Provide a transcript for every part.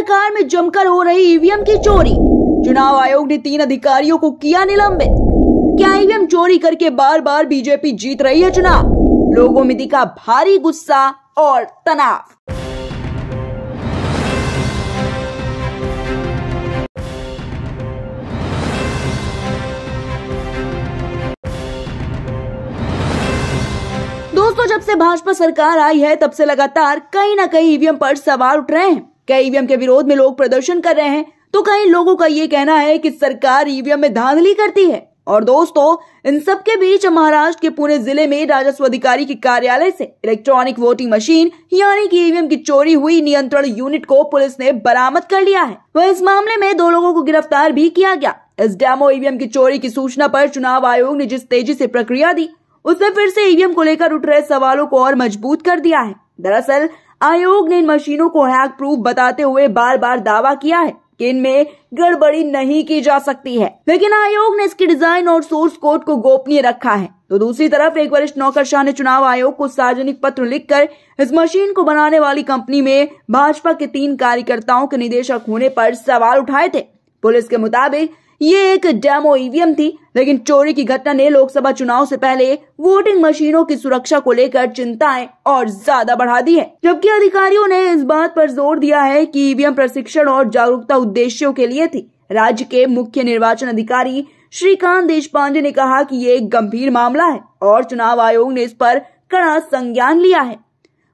सरकार में जमकर हो रही ईवीएम की चोरी चुनाव आयोग ने तीन अधिकारियों को किया निलंबित क्या ईवीएम चोरी करके बार बार बीजेपी जीत रही है चुनाव लोगों में दिखा भारी गुस्सा और तनाव दोस्तों जब से भाजपा सरकार आई है तब से लगातार कहीं ना कहीं ईवीएम पर सवाल उठ रहे हैं क्या e ईवीएम के विरोध में लोग प्रदर्शन कर रहे हैं तो कई लोगों का ये कहना है कि सरकार ईवीएम e में धांधली करती है और दोस्तों इन सब के बीच महाराष्ट्र के पुणे जिले में राजस्व अधिकारी के कार्यालय से इलेक्ट्रॉनिक वोटिंग मशीन यानी कि ईवीएम e की चोरी हुई नियंत्रण यूनिट को पुलिस ने बरामद कर लिया है वह तो इस मामले में दो लोगों को गिरफ्तार भी किया गया इस डेमो ईवीएम की चोरी की सूचना पर चुनाव आयोग ने जिस तेजी से प्रक्रिया दी उसने फिर से ईवीएम को लेकर उठ रहे सवालों को और मजबूत कर दिया है दरअसल आयोग ने इन मशीनों को हैक प्रूफ बताते हुए बार बार दावा किया है कि इनमें गड़बड़ी नहीं की जा सकती है लेकिन आयोग ने इसकी डिजाइन और सोर्स कोड को गोपनीय रखा है तो दूसरी तरफ एक वरिष्ठ नौकरशाह ने चुनाव आयोग को सार्वजनिक पत्र लिखकर इस मशीन को बनाने वाली कंपनी में भाजपा के तीन कार्यकर्ताओं के निदेशक होने पर सवाल उठाए थे पुलिस के मुताबिक ये एक डेमो ईवीएम e थी लेकिन चोरी की घटना ने लोकसभा चुनाव से पहले वोटिंग मशीनों की सुरक्षा को लेकर चिंताएं और ज्यादा बढ़ा दी है जबकि अधिकारियों ने इस बात पर जोर दिया है कि ईवीएम e प्रशिक्षण और जागरूकता उद्देश्यों के लिए थी राज्य के मुख्य निर्वाचन अधिकारी श्रीकांत देश पांडे ने कहा कि ये एक गंभीर मामला है और चुनाव आयोग ने इस पर कड़ा संज्ञान लिया है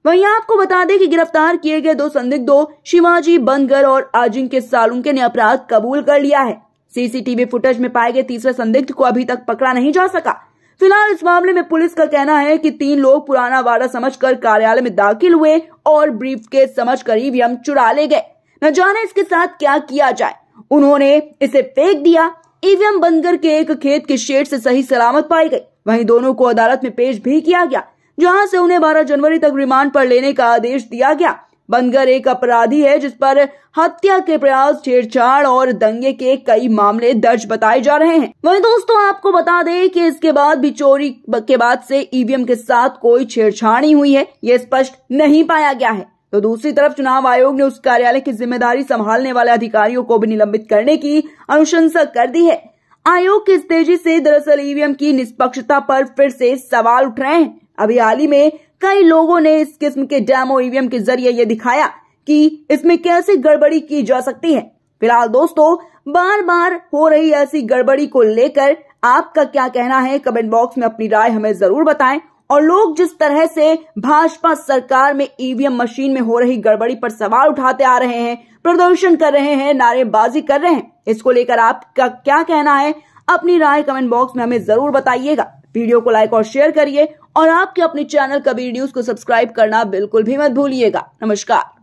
वहीं आपको बता दें कि गिरफ्तार किए गए दो संदिग्धों शिवाजी बनगर और आजिंक्य सालुंके ने अपराध कबूल कर लिया है सीसीटीवी फुटेज में पाए गए तीसरे संदिग्ध को अभी तक पकड़ा नहीं जा सका फिलहाल इस मामले में पुलिस का कहना है कि तीन लोग पुराना समझ समझकर कार्यालय में दाखिल हुए और ब्रीफ के समझ कर ईवीएम चुरा ले गए न जाने इसके साथ क्या किया जाए उन्होंने इसे फेंक दिया ईवीएम बंद के एक खेत के शेड से सही सलामत पाई गई वहीं दोनों को अदालत में पेश भी किया गया जहां से उन्हें 12 जनवरी तक रिमांड पर लेने का आदेश दिया गया बनकर एक अपराधी है जिस पर हत्या के प्रयास छेड़छाड़ और दंगे के कई मामले दर्ज बताए जा रहे हैं वहीं दोस्तों आपको बता दें कि इसके बाद भी चोरी के बाद से ईवीएम के साथ कोई छेड़छाड़ नहीं हुई है ये स्पष्ट नहीं पाया गया है तो दूसरी तरफ चुनाव आयोग ने उस कार्यालय की जिम्मेदारी संभालने वाले अधिकारियों को भी निलंबित करने की अनुशंसा कर दी है आयोग की तेजी से दरअसल ईवीएम की निष्पक्षता पर फिर से सवाल उठ रहे हैं अभी हाल ही में कई लोगों ने इस किस्म के डेमो ईवीएम के जरिए ये दिखाया कि इसमें कैसे गड़बड़ी की जा सकती है फिलहाल दोस्तों बार बार हो रही ऐसी गड़बड़ी को लेकर आपका क्या कहना है कमेंट बॉक्स में अपनी राय हमें जरूर बताएं और लोग जिस तरह से भाजपा सरकार में ईवीएम मशीन में हो रही गड़बड़ी पर सवाल उठाते आ रहे हैं प्रदर्शन कर रहे हैं नारेबाजी कर रहे हैं इसको लेकर आपका क्या कहना है अपनी राय कमेंट बॉक्स में हमें जरूर बताइएगा वीडियो को लाइक और शेयर करिए और आपके अपने चैनल कबीर न्यूज को सब्सक्राइब करना बिल्कुल भी मत भूलिएगा नमस्कार